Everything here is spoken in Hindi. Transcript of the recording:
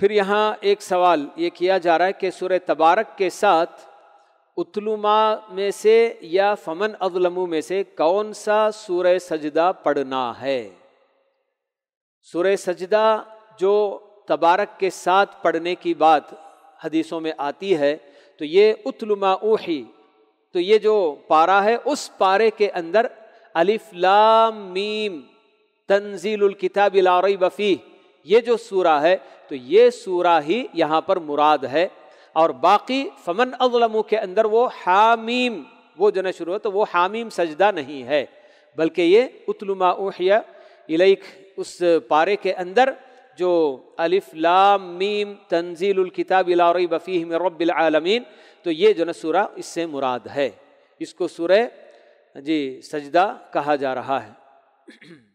फिर यहाँ एक सवाल ये किया जा रहा है कि सुर तबारक के साथ उतलुमा में से या फमन अजलमू में से कौन सा सूर सजदा पढ़ना है सुर सजदा जो तबारक के साथ पढ़ने की बात हदीसों में आती है तो ये उतलुमा ओही तो ये जो पारा है उस पारे के अंदर अलिफ लाम मीम तंजील किताब बफ़ी ये जो सूरा है तो ये सूरा ही यहाँ पर मुराद है और बाकी फमन अजलमों के अंदर वो हामीम वो जो ना शुरू हो तो वो हामीम सजदा नहीं है बल्कि ये उतलुमा उहिया इलेख उस पारे के अंदर जो अलिफ लाम मीम तंजील किताब इलारी बफ़ी रबालमीन तो ये जो सूरा इससे मुराद है इसको सुरह जी सजदा कहा जा रहा है